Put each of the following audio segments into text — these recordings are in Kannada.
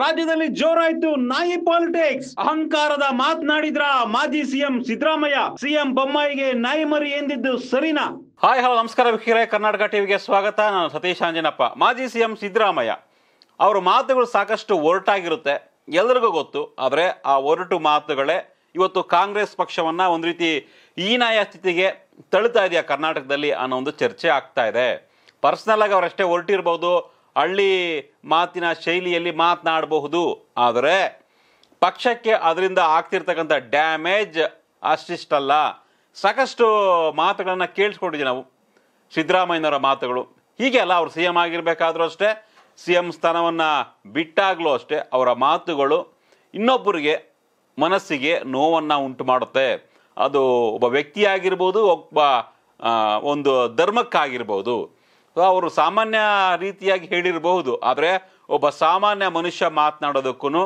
ರಾಜ್ಯದಲ್ಲಿ ಜೋರಾಯ್ತು ನಾಯಿ ಪಾಲಿಟಿಕ್ಸ್ ಅಹಂಕಾರದ ಮಾತನಾಡಿದ್ರ ಮಾಜಿ ಸಿಎಂ ಸಿದ್ದರಾಮಯ್ಯ ಸಿಎಂ ಬೊಮ್ಮಾಯಿಗೆ ನಾಯಿ ಮರಿ ಎಂದಿದ್ದು ಸರಿನಾ ಹಾಯ್ ಹಲೋ ನಮಸ್ಕಾರ ಕರ್ನಾಟಕ ಟಿವಿಗೆ ಸ್ವಾಗತ ನಾನು ಸತೀಶ್ ಅಂಜನಪ್ಪ ಮಾಜಿ ಸಿಎಂ ಸಿದ್ದರಾಮಯ್ಯ ಅವ್ರ ಮಾತುಗಳು ಸಾಕಷ್ಟು ಒರಟಾಗಿರುತ್ತೆ ಎಲ್ರಿಗೂ ಗೊತ್ತು ಆದರೆ ಆ ಒರಟು ಮಾತುಗಳೇ ಇವತ್ತು ಕಾಂಗ್ರೆಸ್ ಪಕ್ಷವನ್ನು ಒಂದು ರೀತಿ ಈನಾಯ ಸ್ಥಿತಿಗೆ ತಳಿತಾ ಇದೆಯಾ ಕರ್ನಾಟಕದಲ್ಲಿ ಅನ್ನೋ ಒಂದು ಚರ್ಚೆ ಆಗ್ತಾ ಇದೆ ಪರ್ಸನಲ್ ಆಗಿ ಅವರಷ್ಟೇ ಹೊರಟಿರ್ಬೋದು ಹಳ್ಳಿ ಮಾತಿನ ಶೈಲಿಯಲ್ಲಿ ಮಾತನಾಡಬಹುದು ಆದರೆ ಪಕ್ಷಕ್ಕೆ ಅದರಿಂದ ಆಗ್ತಿರ್ತಕ್ಕಂಥ ಡ್ಯಾಮೇಜ್ ಅಷ್ಟಿಷ್ಟಲ್ಲ ಸಾಕಷ್ಟು ಮಾತುಗಳನ್ನು ಕೇಳಿಸ್ಕೊಂಡಿದ್ವಿ ನಾವು ಸಿದ್ದರಾಮಯ್ಯನವರ ಮಾತುಗಳು ಹೀಗೆ ಅಲ್ಲ ಅವರು ಸಿ ಎಮ್ ಆಗಿರಬೇಕಾದ್ರೂ ಅಷ್ಟೇ ಸಿ ಎಂ ಸ್ಥಾನವನ್ನು ಬಿಟ್ಟಾಗಲೂ ಅಷ್ಟೇ ಅವರ ಮಾತುಗಳು ಇನ್ನೊಬ್ಬರಿಗೆ ಮನಸ್ಸಿಗೆ ನೋವನ್ನು ಉಂಟು ಮಾಡುತ್ತೆ ಅದು ಒಬ್ಬ ವ್ಯಕ್ತಿಯಾಗಿರ್ಬೋದು ಒಬ್ಬ ಒಂದು ಧರ್ಮಕ್ಕಾಗಿರ್ಬೋದು ಅವರು ಸಾಮಾನ್ಯ ರೀತಿಯಾಗಿ ಹೇಳಿರಬಹುದು ಆದರೆ ಒಬ್ಬ ಸಾಮಾನ್ಯ ಮನುಷ್ಯ ಮಾತನಾಡೋದಕ್ಕೂ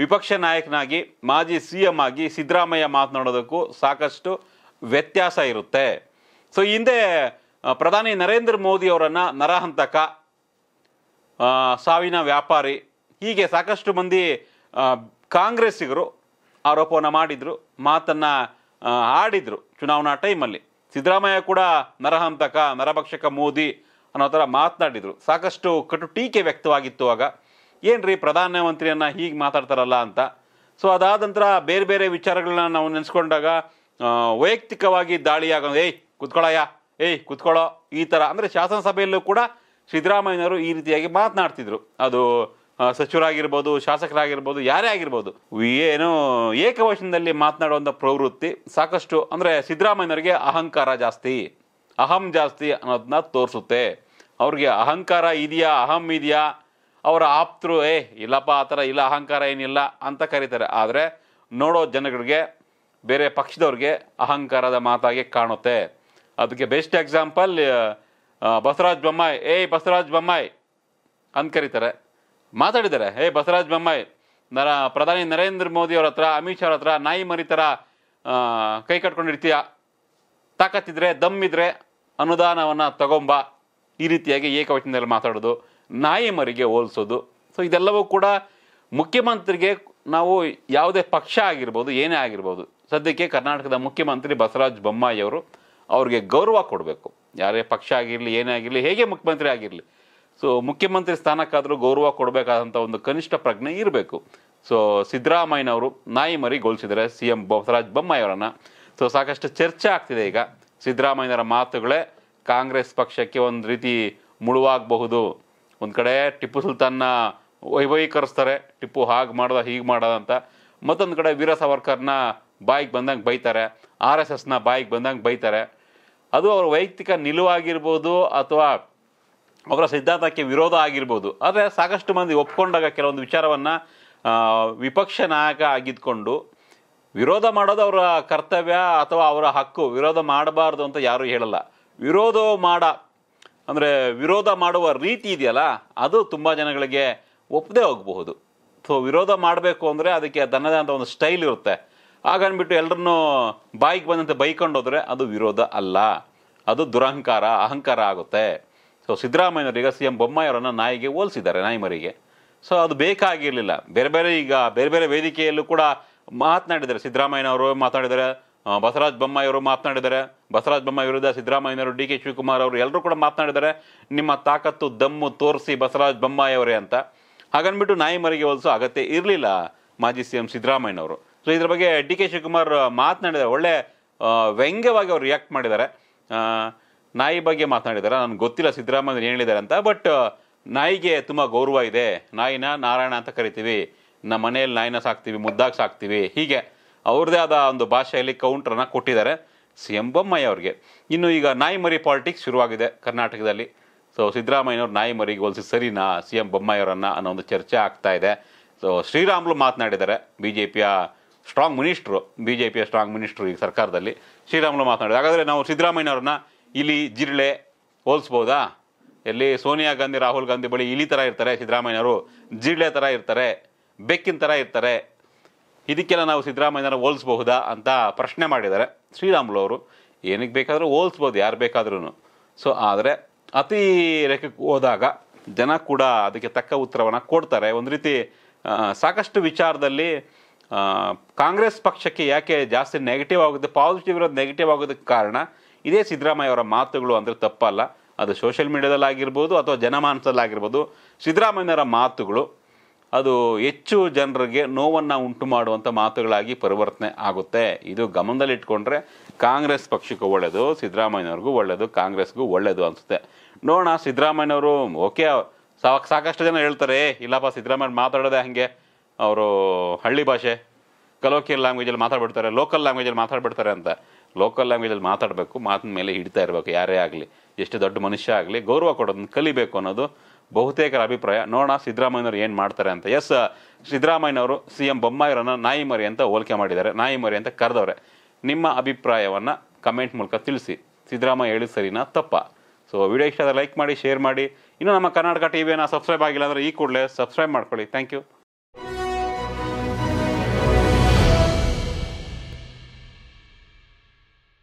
ವಿಪಕ್ಷ ನಾಯಕನಾಗಿ ಮಾಜಿ ಸಿ ಎಂ ಆಗಿ ಸಿದ್ದರಾಮಯ್ಯ ಮಾತನಾಡೋದಕ್ಕೂ ಸಾಕಷ್ಟು ವ್ಯತ್ಯಾಸ ಇರುತ್ತೆ ಸೊ ಹಿಂದೆ ಪ್ರಧಾನಿ ನರೇಂದ್ರ ಮೋದಿ ಅವರನ್ನು ನರಹಂತಕ ಸಾವಿನ ವ್ಯಾಪಾರಿ ಹೀಗೆ ಸಾಕಷ್ಟು ಮಂದಿ ಕಾಂಗ್ರೆಸ್ಸಿಗರು ಆರೋಪವನ್ನು ಮಾಡಿದರು ಮಾತನ್ನು ಆಡಿದರು ಚುನಾವಣಾ ಟೈಮಲ್ಲಿ ಸಿದ್ದರಾಮಯ್ಯ ಕೂಡ ನರಹಂತಕ ನರಭಕ್ಷಕ ಮೋದಿ ಅನ್ನೋ ಥರ ಮಾತನಾಡಿದರು ಸಾಕಷ್ಟು ಕಟು ಟೀಕೆ ವ್ಯಕ್ತವಾಗಿತ್ತು ಆಗ ಏನು ರೀ ಪ್ರಧಾನಮಂತ್ರಿಯನ್ನು ಹೀಗೆ ಮಾತಾಡ್ತಾರಲ್ಲ ಅಂತ ಸೊ ಅದಾದ ನಂತರ ಬೇರೆ ಬೇರೆ ವಿಚಾರಗಳನ್ನ ನಾವು ನೆನೆಸ್ಕೊಂಡಾಗ ವೈಯಕ್ತಿಕವಾಗಿ ದಾಳಿಯಾಗ ಏಯ್ ಕುತ್ಕೊಳ್ಳಯ್ಯ ಏಯ್ ಕುತ್ಕೊಳ್ಳೋ ಈ ಥರ ಅಂದರೆ ಶಾಸನಸಭೆಯಲ್ಲೂ ಕೂಡ ಸಿದ್ದರಾಮಯ್ಯನವರು ಈ ರೀತಿಯಾಗಿ ಮಾತನಾಡ್ತಿದ್ರು ಅದು ಸಚಿವರಾಗಿರ್ಬೋದು ಶಾಸಕರಾಗಿರ್ಬೋದು ಯಾರೇ ಆಗಿರ್ಬೋದು ಏನು ಏಕವಚನದಲ್ಲಿ ಮಾತನಾಡುವಂಥ ಪ್ರವೃತ್ತಿ ಸಾಕಷ್ಟು ಅಂದರೆ ಸಿದ್ದರಾಮಯ್ಯನವರಿಗೆ ಅಹಂಕಾರ ಜಾಸ್ತಿ ಅಹಂ ಜಾಸ್ತಿ ಅನ್ನೋದನ್ನ ತೋರಿಸುತ್ತೆ ಅವ್ರಿಗೆ ಅಹಂಕಾರ ಇದೆಯಾ ಅಹಂ ಇದೆಯಾ ಅವರ ಆಪ್ತರು ಏ ಇಲ್ಲಪ್ಪ ಆ ಥರ ಇಲ್ಲ ಅಹಂಕಾರ ಏನಿಲ್ಲ ಅಂತ ಕರೀತಾರೆ ಆದರೆ ನೋಡೋ ಜನಗಳಿಗೆ ಬೇರೆ ಪಕ್ಷದವ್ರಿಗೆ ಅಹಂಕಾರದ ಮಾತಾಗಿ ಕಾಣುತ್ತೆ ಅದಕ್ಕೆ ಬೆಸ್ಟ್ ಎಕ್ಸಾಂಪಲ್ ಬಸವರಾಜ್ ಬೊಮ್ಮಾಯಿ ಏಯ್ ಬಸವರಾಜ್ ಬೊಮ್ಮಾಯಿ ಅಂತ ಕರೀತಾರೆ ಮಾತಾಡಿದ್ದಾರೆ ಏ ಬಸವರಾಜ್ ಬೊಮ್ಮಾಯಿ ನರ ಪ್ರಧಾನಿ ನರೇಂದ್ರ ಮೋದಿ ಅವ್ರ ಹತ್ರ ಅಮಿತ್ ಶಾ ಅವ್ರ ಹತ್ರ ನಾಯಿ ಮರಿತರ ಕೈ ಕಟ್ಕೊಂಡಿರ್ತೀಯ ತಾಕತ್ತಿದ್ರೆ ದಮ್ಮಿದ್ರೆ ಅನುದಾನವನ್ನು ತಗೊಂಬ ಈ ರೀತಿಯಾಗಿ ಏಕವಚನದಲ್ಲಿ ಮಾತಾಡೋದು ನಾಯಿ ಮರಿಗೆ ಹೋಲಿಸೋದು ಸೊ ಇದೆಲ್ಲವೂ ಕೂಡ ಮುಖ್ಯಮಂತ್ರಿಗೆ ನಾವು ಯಾವುದೇ ಪಕ್ಷ ಆಗಿರ್ಬೋದು ಏನೇ ಆಗಿರ್ಬೋದು ಸದ್ಯಕ್ಕೆ ಕರ್ನಾಟಕದ ಮುಖ್ಯಮಂತ್ರಿ ಬಸವರಾಜ ಬೊಮ್ಮಾಯಿಯವರು ಅವ್ರಿಗೆ ಗೌರವ ಕೊಡಬೇಕು ಯಾರೇ ಪಕ್ಷ ಆಗಿರಲಿ ಏನೇ ಆಗಿರಲಿ ಹೇಗೆ ಮುಖ್ಯಮಂತ್ರಿ ಆಗಿರಲಿ ಸೊ ಮುಖ್ಯಮಂತ್ರಿ ಸ್ಥಾನಕ್ಕಾದರೂ ಗೌರವ ಕೊಡಬೇಕಾದಂಥ ಒಂದು ಕನಿಷ್ಠ ಪ್ರಜ್ಞೆ ಇರಬೇಕು ಸೊ ಸಿದ್ದರಾಮಯ್ಯನವರು ನಾಯಿ ಮರಿಗೊಳಿಸಿದರೆ ಸಿ ಎಂ ಬೊಮ್ಮಾಯಿ ಬೊಮ್ಮಾಯಿಯವರನ್ನು ಸೊ ಸಾಕಷ್ಟು ಚರ್ಚೆ ಆಗ್ತಿದೆ ಈಗ ಸಿದ್ದರಾಮಯ್ಯನವರ ಮಾತುಗಳೇ ಕಾಂಗ್ರೆಸ್ ಪಕ್ಷಕ್ಕೆ ಒಂದು ರೀತಿ ಮುಳುವಾಗಬಹುದು ಒಂದು ಕಡೆ ಟಿಪ್ಪು ಸುಲ್ತಾನ್ನ ವೈಭವೀಕರಿಸ್ತಾರೆ ಟಿಪ್ಪು ಹಾಗೆ ಮಾಡ್ದ ಹೀಗೆ ಮಾಡೋದ ಅಂತ ಮತ್ತೊಂದು ಕಡೆ ವೀರ ಸಾವರ್ಕರ್ನ ಬಾಯಿಗೆ ಬಂದಂಗೆ ಬೈತಾರೆ ಆರ್ ಎಸ್ ಎಸ್ನ ಬಾಯಿಗೆ ಬಂದಂಗೆ ಬೈತಾರೆ ಅದು ಅವರ ವೈಯಕ್ತಿಕ ನಿಲುವಾಗಿರ್ಬೋದು ಅಥವಾ ಅವರ ಸಿದ್ಧಾಂತಕ್ಕೆ ವಿರೋಧ ಆಗಿರ್ಬೋದು ಆದರೆ ಸಾಕಷ್ಟು ಮಂದಿ ಒಪ್ಕೊಂಡಾಗ ಕೆಲವೊಂದು ವಿಚಾರವನ್ನು ವಿಪಕ್ಷ ನಾಯಕ ಆಗಿದ್ಕೊಂಡು ವಿರೋಧ ಮಾಡೋದು ಅವರ ಕರ್ತವ್ಯ ಅಥವಾ ಅವರ ಹಕ್ಕು ವಿರೋಧ ಮಾಡಬಾರ್ದು ಅಂತ ಯಾರೂ ಹೇಳಲ್ಲ ವಿರೋಧ ಮಾಡ ಅಂದರೆ ವಿರೋಧ ಮಾಡುವ ರೀತಿ ಇದೆಯಲ್ಲ ಅದು ತುಂಬ ಜನಗಳಿಗೆ ಒಪ್ಪದೇ ಹೋಗಬಹುದು ಸೊ ವಿರೋಧ ಮಾಡಬೇಕು ಅಂದರೆ ಅದಕ್ಕೆ ತನ್ನದೇ ಅಂತ ಒಂದು ಸ್ಟೈಲ್ ಇರುತ್ತೆ ಹಾಗನ್ಬಿಟ್ಟು ಎಲ್ಲರನ್ನು ಬಾಯಿಗೆ ಬಂದಂತೆ ಬೈಕೊಂಡೋದ್ರೆ ಅದು ವಿರೋಧ ಅಲ್ಲ ಅದು ದುರಹಂಕಾರ ಅಹಂಕಾರ ಆಗುತ್ತೆ ಸೊ ಸಿದ್ದರಾಮಯ್ಯವರಿಗೆ ಸಿ ಎಂ ಬೊಮ್ಮಾಯಿ ನಾಯಿಗೆ ಹೋಲಿಸಿದ್ದಾರೆ ನಾಯಿಮರಿಗೆ ಸೊ ಅದು ಬೇಕಾಗಿರಲಿಲ್ಲ ಬೇರೆ ಬೇರೆ ಈಗ ಬೇರೆ ಬೇರೆ ವೇದಿಕೆಯಲ್ಲೂ ಕೂಡ ಮಾತನಾಡಿದ್ದಾರೆ ಸಿದ್ದರಾಮಯ್ಯನವರು ಮಾತಾಡಿದ್ದಾರೆ ಬಸವರಾಜ ಬೊಮ್ಮಾಯಿಯವರು ಮಾತನಾಡಿದ್ದಾರೆ ಬಸವರಾಜ ಬೊಮ್ಮಾಯಿ ವಿರುದ್ಧ ಸಿದ್ದರಾಮಯ್ಯನವರು ಡಿ ಕೆ ಶಿವಕುಮಾರ್ ಅವರು ಎಲ್ಲರೂ ಕೂಡ ಮಾತನಾಡಿದ್ದಾರೆ ನಿಮ್ಮ ತಾಕತ್ತು ದಮ್ಮು ತೋರಿಸಿ ಬಸವರಾಜ ಬೊಮ್ಮಾಯಿಯವರೇ ಅಂತ ಹಾಗನ್ಬಿಟ್ಟು ನಾಯಿ ಮರಿಗೆ ಹೋಲಿಸೋ ಅಗತ್ಯ ಇರಲಿಲ್ಲ ಮಾಜಿ ಸಿ ಎಂ ಸಿದ್ದರಾಮಯ್ಯನವರು ಸೊ ಇದ್ರ ಬಗ್ಗೆ ಡಿ ಕೆ ಶಿವಕುಮಾರ್ ಮಾತನಾಡಿದ್ದಾರೆ ಒಳ್ಳೆ ವ್ಯಂಗ್ಯವಾಗಿ ಅವರು ರಿಯಾಕ್ಟ್ ಮಾಡಿದ್ದಾರೆ ನಾಯಿ ಬಗ್ಗೆ ಮಾತನಾಡಿದ್ದಾರೆ ನನಗೆ ಗೊತ್ತಿಲ್ಲ ಸಿದ್ದರಾಮಯ್ಯ ಏನು ಹೇಳಿದ್ದಾರೆ ಅಂತ ಬಟ್ ನಾಯಿಗೆ ತುಂಬ ಗೌರವ ಇದೆ ನಾಯಿನ ನಾರಾಯಣ ಅಂತ ಕರಿತೀವಿ ನಮ್ಮ ಮನೆಯಲ್ಲಿ ನಾಯಿನ ಸಾಕ್ತೀವಿ ಮುದ್ದಾಗಿ ಸಾಕ್ತೀವಿ ಹೀಗೆ ಅವ್ರದೇ ಆದ ಒಂದು ಭಾಷೆಯಲ್ಲಿ ಕೌಂಟ್ರನ್ನು ಕೊಟ್ಟಿದ್ದಾರೆ ಸಿ ಎಂ ಬೊಮ್ಮಯ್ಯ ಅವ್ರಿಗೆ ಇನ್ನು ಈಗ ನಾಯಿಮರಿ ಪಾಲಿಟಿಕ್ಸ್ ಶುರುವಾಗಿದೆ ಕರ್ನಾಟಕದಲ್ಲಿ ಸೊ ಸಿದ್ದರಾಮಯ್ಯವ್ರು ನಾಯಿ ಮರಿಗೆ ಸರಿನಾ ಸಿ ಎಂ ಬೊಮ್ಮಾಯಿಯವರನ್ನು ಅನ್ನೋ ಒಂದು ಚರ್ಚೆ ಆಗ್ತಾ ಇದೆ ಸೊ ಶ್ರೀರಾಮ್ಲು ಮಾತನಾಡಿದ್ದಾರೆ ಬಿ ಜೆ ಪಿಯ ಸ್ಟ್ರಾಂಗ್ ಮಿನಿಸ್ಟ್ರು ಬಿ ಜೆ ಪಿಯ ಸ್ಟ್ರಾಂಗ್ ಮಿನಿಸ್ಟ್ರು ಈಗ ಸರ್ಕಾರದಲ್ಲಿ ಶ್ರೀರಾಮ್ಲು ಮಾತನಾಡಿದೆ ಹಾಗಾದರೆ ನಾವು ಸಿದ್ದರಾಮಯ್ಯವ್ರನ್ನ ಇಲ್ಲಿ ಜಿರಳೆ ಹೋಲಿಸ್ಬೋದಾ ಎಲ್ಲಿ ಸೋನಿಯಾ ಗಾಂಧಿ ರಾಹುಲ್ ಗಾಂಧಿ ಬಳಿ ಇಲಿ ಥರ ಇರ್ತಾರೆ ಸಿದ್ದರಾಮಯ್ಯವರು ಜಿರಳೆ ಥರ ಇರ್ತಾರೆ ಬೆಕ್ಕಿನ ಥರ ಇರ್ತಾರೆ ಇದಕ್ಕೆಲ್ಲ ನಾವು ಸಿದ್ದರಾಮಯ್ಯನ ಹೋಲಿಸ್ಬಹುದಾ ಅಂತ ಪ್ರಶ್ನೆ ಮಾಡಿದ್ದಾರೆ ಶ್ರೀರಾಮುಲು ಅವರು ಏನಕ್ಕೆ ಬೇಕಾದರೂ ಹೋಲಿಸ್ಬೋದು ಯಾರು ಬೇಕಾದ್ರೂ ಸೊ ಆದರೆ ಅತಿ ರೇಖೆಗೆ ಹೋದಾಗ ಜನ ಕೂಡ ಅದಕ್ಕೆ ತಕ್ಕ ಉತ್ತರವನ್ನು ಕೊಡ್ತಾರೆ ಒಂದು ರೀತಿ ಸಾಕಷ್ಟು ವಿಚಾರದಲ್ಲಿ ಕಾಂಗ್ರೆಸ್ ಪಕ್ಷಕ್ಕೆ ಯಾಕೆ ಜಾಸ್ತಿ ನೆಗೆಟಿವ್ ಆಗುತ್ತೆ ಪಾಸಿಟಿವ್ ಇರೋದು ನೆಗೆಟಿವ್ ಆಗೋದಕ್ಕೆ ಕಾರಣ ಇದೇ ಸಿದ್ದರಾಮಯ್ಯ ಅವರ ಮಾತುಗಳು ಅಂದರೆ ತಪ್ಪಲ್ಲ ಅದು ಸೋಷಿಯಲ್ ಮೀಡಿಯಾದಲ್ಲಾಗಿರ್ಬೋದು ಅಥವಾ ಜನಮಾನಸದಲ್ಲಾಗಿರ್ಬೋದು ಸಿದ್ದರಾಮಯ್ಯನವರ ಮಾತುಗಳು ಅದು ಹೆಚ್ಚು ಜನರಿಗೆ ನೋವನ್ನು ಉಂಟು ಮಾಡುವಂಥ ಮಾತುಗಳಾಗಿ ಪರಿವರ್ತನೆ ಆಗುತ್ತೆ ಇದು ಗಮನದಲ್ಲಿಟ್ಕೊಂಡ್ರೆ ಕಾಂಗ್ರೆಸ್ ಪಕ್ಷಕ್ಕೂ ಒಳ್ಳೆಯದು ಸಿದ್ದರಾಮಯ್ಯವ್ರಿಗೂ ಒಳ್ಳೆಯದು ಕಾಂಗ್ರೆಸ್ಗೂ ಒಳ್ಳೆಯದು ಅನಿಸುತ್ತೆ ನೋಡೋಣ ಸಿದ್ದರಾಮಯ್ಯವರು ಓಕೆ ಸಾಕ್ ಸಾಕಷ್ಟು ಜನ ಹೇಳ್ತಾರೆ ಇಲ್ಲಪ್ಪ ಸಿದ್ದರಾಮಯ್ಯ ಮಾತಾಡೋದೆ ಹಾಗೆ ಅವರು ಹಳ್ಳಿ ಭಾಷೆ ಕಲೋಕಿಯಲ್ ಲ್ಯಾಂಗ್ವೇಜಲ್ಲಿ ಮಾತಾಡ್ಬಿಡ್ತಾರೆ ಲೋಕಲ್ ಲ್ಯಾಂಗ್ವೇಜಲ್ಲಿ ಮಾತಾಡ್ಬಿಡ್ತಾರೆ ಅಂತ ಲೋಕಲ್ ಲ್ಯಾಂಗ್ವೇಜಲ್ಲಿ ಮಾತಾಡಬೇಕು ಮಾತಿನ ಮೇಲೆ ಹಿಡಿತಾ ಇರಬೇಕು ಯಾರೇ ಆಗಲಿ ಎಷ್ಟು ದೊಡ್ಡ ಮನುಷ್ಯ ಆಗಲಿ ಗೌರವ ಕೊಡೋದನ್ನು ಕಲಿಬೇಕು ಅನ್ನೋದು ಬಹುತೇಕರ ಅಭಿಪ್ರಾಯ ನೋಡೋಣ ಸಿದ್ದರಾಮಯ್ಯನವರು ಏನು ಮಾಡ್ತಾರೆ ಅಂತ ಎಸ್ ಸಿದ್ದರಾಮಯ್ಯನವರು ಸಿ ಎಂ ಬೊಮ್ಮಾಯಿರನ್ನು ನಾಯಿ ಮರಿ ಅಂತ ಹೋಲಿಕೆ ಮಾಡಿದ್ದಾರೆ ನಾಯಿ ಮರಿ ಅಂತ ಕರೆದವ್ರೆ ನಿಮ್ಮ ಅಭಿಪ್ರಾಯವನ್ನು ಕಮೆಂಟ್ ಮೂಲಕ ತಿಳಿಸಿ ಸಿದ್ದರಾಮಯ್ಯ ಹೇಳಿದ ಸರಿನಾ ತಪ್ಪ ಸೊ ವಿಡಿಯೋ ಇಷ್ಟ ಲೈಕ್ ಮಾಡಿ ಶೇರ್ ಮಾಡಿ ಇನ್ನೂ ನಮ್ಮ ಕರ್ನಾಟಕ ಟಿ ವಿಯನ್ನು ಸಬ್ಸ್ಕ್ರೈಬ್ ಆಗಿಲ್ಲ ಅಂದರೆ ಈ ಕೂಡಲೇ ಸಬ್ಸ್ಕ್ರೈಬ್ ಮಾಡ್ಕೊಳ್ಳಿ ಥ್ಯಾಂಕ್ ಯು